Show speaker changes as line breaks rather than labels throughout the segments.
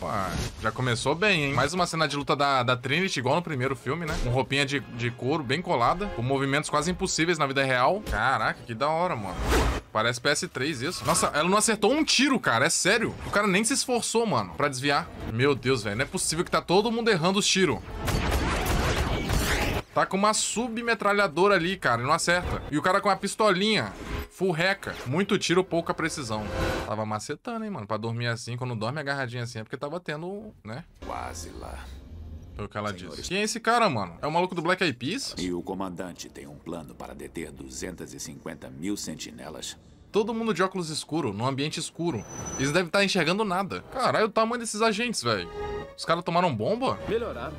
Opa, já começou bem, hein? Mais uma cena de luta da, da Trinity, igual no primeiro filme, né? Com roupinha de, de couro bem colada, com movimentos quase impossíveis na vida real. Caraca, que da hora, mano. Parece PS3 isso. Nossa, ela não acertou um tiro, cara. É sério. O cara nem se esforçou, mano, pra desviar. Meu Deus, velho. Não é possível que tá todo mundo errando os tiros. Tá com uma submetralhadora ali, cara. Não acerta. E o cara com a pistolinha. Full Muito tiro, pouca precisão. Tava macetando, hein, mano. Pra dormir assim, quando dorme agarradinha assim, é porque tava tendo, né? Quase lá. Foi o que ela Senhores. disse. Quem é esse cara, mano? É o maluco do Black Eyed Peas? E o comandante tem um plano para deter 250 mil sentinelas Todo mundo de óculos escuro, num ambiente escuro. Eles devem estar tá enxergando nada. Caralho, o tamanho desses agentes, velho. Os caras tomaram bomba? Melhoraram.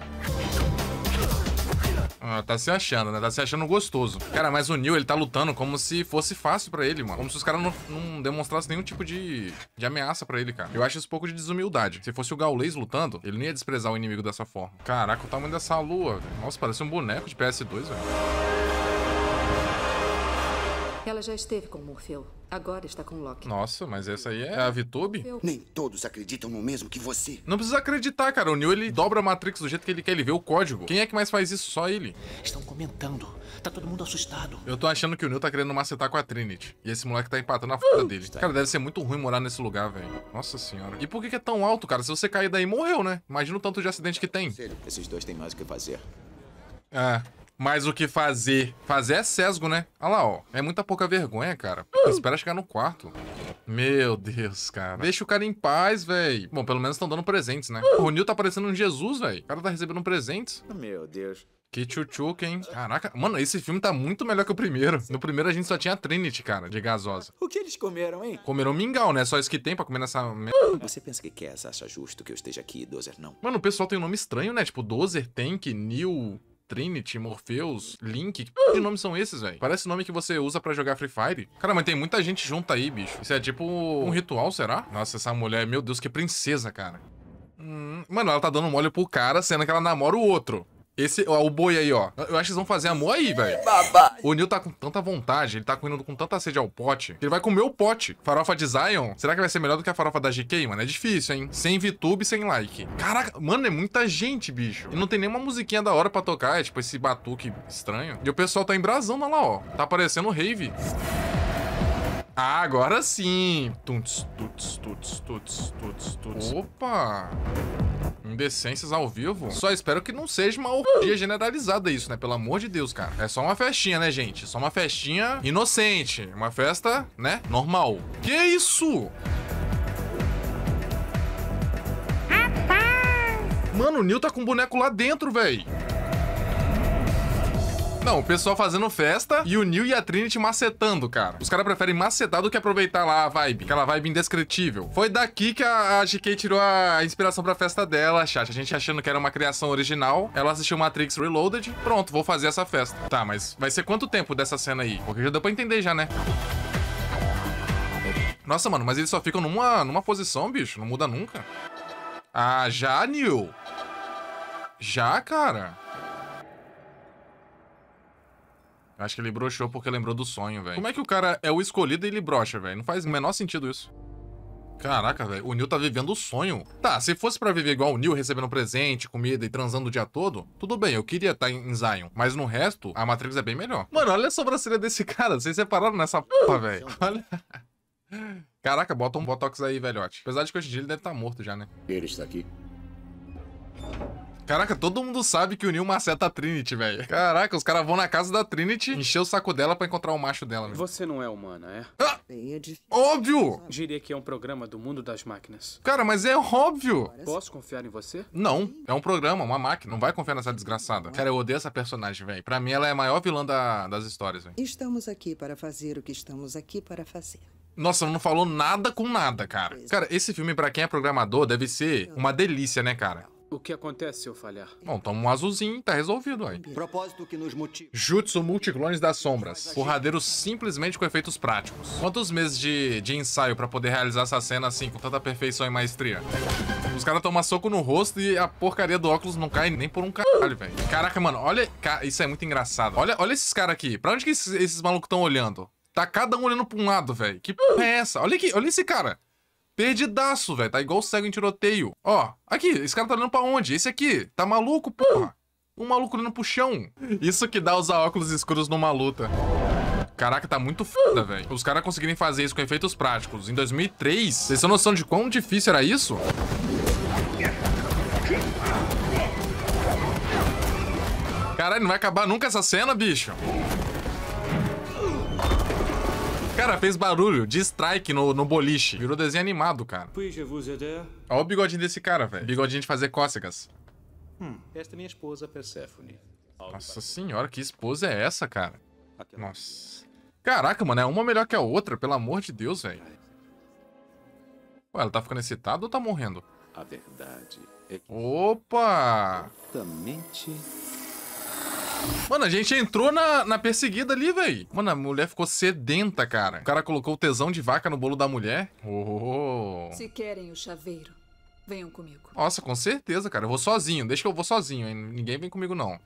Ah, tá se achando, né? Tá se achando gostoso. Cara, mas o Neil, ele tá lutando como se fosse fácil pra ele, mano. Como se os caras não, não demonstrassem nenhum tipo de, de ameaça pra ele, cara. Eu acho isso um pouco de desumildade. Se fosse o Gaulês lutando, ele não ia desprezar o inimigo dessa forma. Caraca, o tamanho dessa lua, velho. Nossa, parece um boneco de PS2, velho. Ela já esteve com Morfeu. Agora está com Loki. Nossa, mas essa aí é a Vitube? Nem todos acreditam no mesmo que você. Não precisa acreditar, cara. O Neo, ele dobra a Matrix do jeito que ele quer. Ele vê o código. Quem é que mais faz isso? Só ele. Estão comentando. Tá todo mundo assustado. Eu tô achando que o Neo tá querendo macetar com a Trinity. E esse moleque tá empatando a foda uh, dele. Tá. Cara, deve ser muito ruim morar nesse lugar, velho. Nossa senhora. E por que, que é tão alto, cara? Se você cair daí, morreu, né? Imagina o tanto de acidente que tem. Esses dois têm mais o que fazer. É. Mas o que fazer? Fazer é sesgo, né? Olha lá, ó. É muita pouca vergonha, cara. Hum. Espera chegar no quarto. Meu Deus, cara. Deixa o cara em paz, velho. Bom, pelo menos estão dando presentes, né? Hum. O Nil tá parecendo um Jesus, velho. O cara tá recebendo presentes. Meu Deus. Que tchutchuca, hein? Caraca, mano, esse filme tá muito melhor que o primeiro. No primeiro a gente só tinha a Trinity, cara, de gasosa. O que eles comeram, hein? Comeram mingau, né? Só isso que tem pra comer nessa... Você pensa que quer acha justo que eu esteja aqui e Dozer não? Mano, o pessoal tem um nome estranho, né? Tipo, Dozer, Tank, Neil... Trinity, Morpheus, Link. Que ah. nomes são esses, velho? Parece nome que você usa pra jogar Free Fire. Cara, mas tem muita gente junto aí, bicho. Isso é tipo um ritual, será? Nossa, essa mulher, meu Deus, que princesa, cara. Hum, mano, ela tá dando mole pro cara, sendo que ela namora o outro. Esse, ó, o boi aí, ó. Eu acho que eles vão fazer amor aí, velho. O Neil tá com tanta vontade, ele tá comendo com tanta sede ao pote, ele vai comer o pote. Farofa de Zion, será que vai ser melhor do que a farofa da GK, mano? É difícil, hein? Sem VTube, sem like. Caraca, mano, é muita gente, bicho. E não tem nenhuma musiquinha da hora pra tocar, é tipo esse batuque estranho. E o pessoal tá embrasando, olha lá, ó. Tá parecendo rave. Ah, agora sim. Tuts, tuts, tuts, tuts, tuts, tuts. Opa! Indecências ao vivo? Só espero que não seja uma orgia generalizada isso, né? Pelo amor de Deus, cara. É só uma festinha, né, gente? Só uma festinha inocente. Uma festa, né? Normal. Que isso? Rapaz! Mano, o Neil tá com um boneco lá dentro, velho. Não, o pessoal fazendo festa e o Neil e a Trinity macetando, cara. Os caras preferem macetar do que aproveitar lá a vibe. Aquela vibe indescritível. Foi daqui que a, a GK tirou a inspiração pra festa dela, chat. A gente achando que era uma criação original. Ela assistiu Matrix Reloaded. Pronto, vou fazer essa festa. Tá, mas vai ser quanto tempo dessa cena aí? Porque já deu pra entender já, né? Nossa, mano, mas eles só ficam numa, numa posição, bicho. Não muda nunca. Ah, já, Neil. Já, cara. Acho que ele broxou porque lembrou do sonho, velho. Como é que o cara é o escolhido e ele brocha, velho? Não faz o menor sentido isso. Caraca, velho, o Neil tá vivendo o sonho. Tá, se fosse para viver igual o Neil, recebendo presente, comida e transando o dia todo, tudo bem, eu queria tá estar em Zion. Mas no resto, a Matrix é bem melhor. Mano, olha a sobrancelha desse cara, vocês separaram nessa porra, velho. Olha... Caraca, bota um botox aí, velhote. Apesar de que hoje em dia ele deve estar tá morto já, né? Ele está aqui. Caraca, todo mundo sabe que o Neil maceta a Trinity, velho. Caraca, os caras vão na casa da Trinity, encher o saco dela pra encontrar o macho dela. Véio. Você não é humana, é? Ah! É óbvio! Diria que é um programa do mundo das máquinas. Cara, mas é óbvio! Posso confiar em você? Não, é um programa, uma máquina. Não vai confiar nessa desgraçada. Cara, eu odeio essa personagem, velho. Pra mim, ela é a maior vilã da, das histórias, velho. Estamos aqui para fazer o que estamos aqui para fazer. Nossa, não falou nada com nada, cara. É. Cara, esse filme, para quem é programador, deve ser uma delícia, né, cara? O que acontece se eu falhar? Bom, toma um azulzinho, tá resolvido aí. Propósito que nos motiva. Jutsu Multiclones das Sombras. Porradeiro simplesmente com efeitos práticos. Quantos meses de, de ensaio para poder realizar essa cena assim, com tanta perfeição e maestria? Os caras tomam soco no rosto e a porcaria do óculos não cai nem por um caralho, velho. Caraca, mano, olha... Ca... Isso é muito engraçado. Olha, olha esses caras aqui. Pra onde que esses, esses malucos estão olhando? Tá cada um olhando pra um lado, velho. Que porra é essa? Olha aqui, olha esse cara. Perdidaço, velho. Tá igual cego em tiroteio. Ó, aqui, esse cara tá olhando pra onde? Esse aqui, tá maluco, porra? Um maluco olhando pro chão. Isso que dá usar óculos escuros numa luta. Caraca, tá muito foda, velho. Os caras conseguirem fazer isso com efeitos práticos em 2003. Vocês têm noção de quão difícil era isso? Caralho, não vai acabar nunca essa cena, bicho. Cara, fez barulho de strike no, no boliche. Virou desenho animado, cara. Olha o bigodinho desse cara, velho. Bigodinho de fazer cócegas. Hum. Esta é minha esposa, Persephone. Nossa senhora, que esposa é essa, cara? Nossa. Caraca, mano, é uma melhor que a outra, pelo amor de Deus, velho. Ué, ela tá ficando excitada ou tá morrendo? A verdade é que... Opa! Exatamente Mano, a gente entrou na, na perseguida ali, véi. Mano, a mulher ficou sedenta, cara. O cara colocou o tesão de vaca no bolo da mulher. Oh. Se querem o chaveiro, venham comigo. Nossa, com certeza, cara. Eu vou sozinho. Deixa que eu vou sozinho, hein? Ninguém vem comigo, não.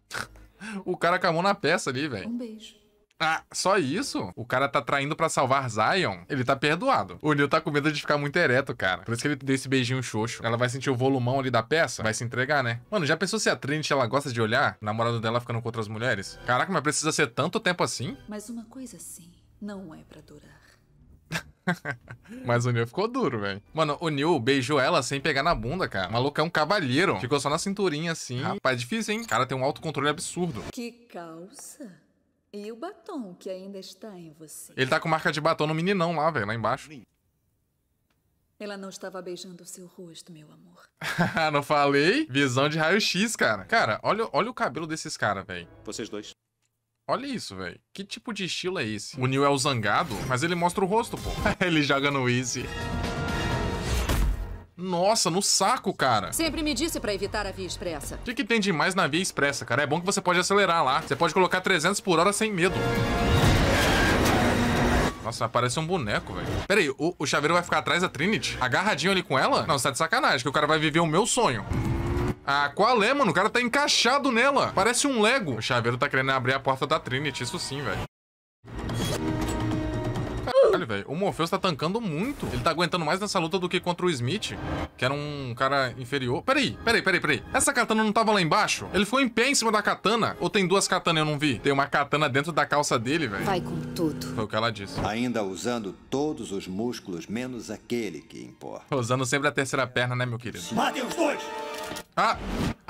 o cara acabou na peça ali, velho. Um beijo. Ah, só isso? O cara tá traindo para salvar Zion? Ele tá perdoado. O Neil tá com medo de ficar muito ereto, cara. Por isso que ele deu esse beijinho xoxo. Ela vai sentir o volumão ali da peça, vai se entregar, né? Mano, já pensou se a Trinity, ela gosta de olhar? O namorado dela ficando com outras mulheres? Caraca, mas precisa ser tanto tempo assim? Mas uma coisa assim, não é para durar. Mas o Neil ficou duro, velho. Mano, o Neil beijou ela sem pegar na bunda, cara. O maluco é um cavalheiro. Ficou só na cinturinha assim. Rapaz, difícil, hein? O cara tem um autocontrole absurdo. Que calça. E o batom que ainda está em você. Ele tá com marca de batom no meninão lá, velho, lá embaixo. Ela não estava beijando o seu rosto, meu amor. não falei? Visão de raio-x, cara. Cara, olha, olha o cabelo desses caras, velho. Vocês dois. Olha isso, velho. Que tipo de estilo é esse? O Neil é o zangado, mas ele mostra o rosto, pô. ele joga no Easy. Nossa, no saco, cara. Sempre me disse para evitar a via expressa. O que, que tem demais na via expressa, cara? É bom que você pode acelerar lá. Você pode colocar 300 por hora sem medo. Nossa, parece um boneco, velho. Pera aí, o, o chaveiro vai ficar atrás da Trinity? Agarradinho ali com ela? Não, você tá de sacanagem, que o cara vai viver o meu sonho. Ah, qual é, mano? O cara tá encaixado nela. Parece um Lego. O chaveiro tá querendo abrir a porta da Trinity, isso sim, velho. Caralho, velho. O Morpheus tá tancando muito. Ele tá aguentando mais nessa luta do que contra o Smith, que era um cara inferior. Peraí, peraí, peraí, peraí. Essa katana não tava lá embaixo? Ele foi em pé em cima da katana? Ou tem duas katanas eu não vi? Tem uma katana dentro da calça dele, velho. Vai com tudo. Foi o que ela disse. Ainda usando todos os músculos, menos aquele que importa. Usando sempre a terceira perna, né, meu querido? Matem os dois! Ah,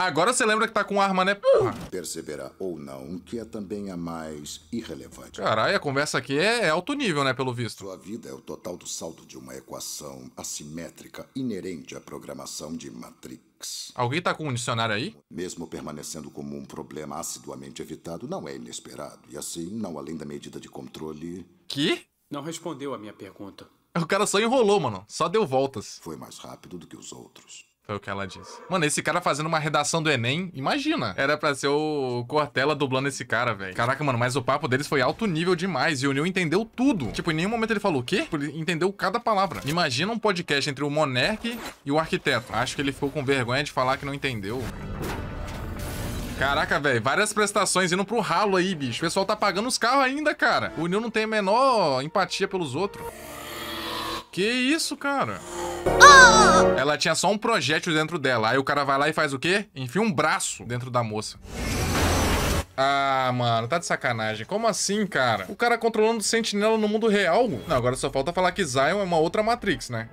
Agora você lembra que tá com arma, né? Porra. Perceberá ou não que é também a mais irrelevante. Caralho, a conversa aqui é, é alto nível, né, pelo visto. Sua vida é o total do saldo de uma equação assimétrica inerente à programação de Matrix. Alguém tá com um dicionário aí? Mesmo permanecendo como um problema assiduamente evitado, não é inesperado. E assim, não além da medida de controle... Que? Não respondeu a minha pergunta. O cara só enrolou, mano. Só deu voltas. Foi mais rápido do que os outros. Foi o que ela disse. Mano, esse cara fazendo uma redação do Enem, imagina. Era pra ser o Cortella dublando esse cara, velho. Caraca, mano, mas o papo deles foi alto nível demais. E o Neil entendeu tudo. Tipo, em nenhum momento ele falou o quê? Ele entendeu cada palavra. Imagina um podcast entre o Monark e o arquiteto. Acho que ele ficou com vergonha de falar que não entendeu. Caraca, velho, várias prestações indo pro ralo aí, bicho. O pessoal tá pagando os carros ainda, cara. O Neil não tem a menor empatia pelos outros. Que isso, cara? Ela tinha só um projétil dentro dela. Aí o cara vai lá e faz o quê? Enfia um braço dentro da moça. Ah, mano, tá de sacanagem. Como assim, cara? O cara controlando o sentinela no mundo real? Não, agora só falta falar que Zion é uma outra Matrix, né?